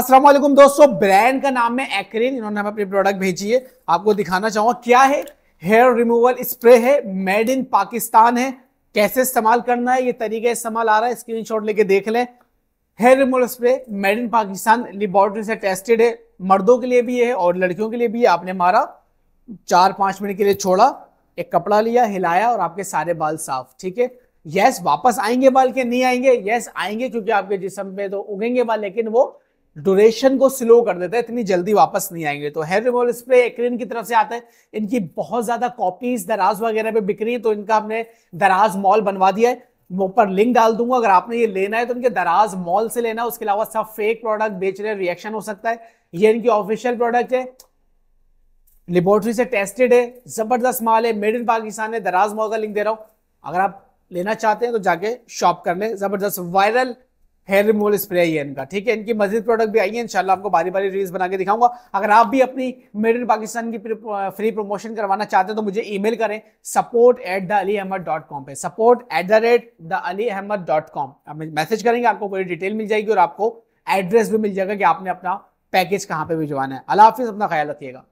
असलम दोस्तों ब्रांड का नाम है एक्रिन इन्होंने हमें अपनी प्रोडक्ट भेजी है आपको दिखाना चाहूंगा क्या है हेयर रिमूवल स्प्रे है मेड इन पाकिस्तान है कैसे इस्तेमाल करना है ये तरीका इस्तेमाल आ रहा है स्क्रीनशॉट लेके देख लें hair removal spray made in Pakistan laboratory से टेस्टेड है मर्दों के लिए भी है और लड़कियों के लिए भी है आपने मारा चार पांच मिनट के लिए छोड़ा एक कपड़ा लिया हिलाया और आपके सारे बाल साफ ठीक है यस वापस आएंगे बाल के नहीं आएंगे यस आएंगे क्योंकि आपके जिसम पे तो उगेंगे बाल लेकिन वो ड्यूरेशन को स्लो कर देता है इतनी जल्दी वापस नहीं आएंगे तो हेयर रिमोवल स्प्रे एक्रिन की तरफ से आता है इनकी बहुत ज्यादा कॉपीज दराज वगैरह पे बिक रही है तो इनका हमने दराज मॉल बनवा दिया है ऊपर लिंक डाल दूंगा अगर आपने ये लेना है तो इनके दराज मॉल से लेना उसके अलावा सब फेक प्रोडक्ट बेच रहे रिएक्शन हो सकता है ये इनकी ऑफिशियल प्रोडक्ट है लेबोरेटरी से टेस्टेड है जबरदस्त माल है मेड इन पाकिस्तान है दराज मॉल का लिंक दे रहा हूं अगर आप लेना चाहते हैं तो जाके शॉप कर लें जबरदस्त वायरल हेयर रिमूवल स्प्रे है इनका ठीक है इनकी मजीद प्रोडक्ट भी आई है इनशाला आपको बारी बारी रील्स बना के दिखाऊंगा अगर आप भी अपनी मेड इन पाकिस्तान की फ्री प्रमोशन करवाना चाहते हैं तो मुझे ई करें support at the Ali Ahmed dot com पर support at the rate the Ali Ahmed dot com आप मैसेज करेंगे आपको पूरी डिटेल मिल जाएगी और आपको एड्रेस भी मिल जाएगा कि आपने अपना पैकेज कहाँ पर भिजवाना है अला हाफिज़ अपना ख्याल रखिएगा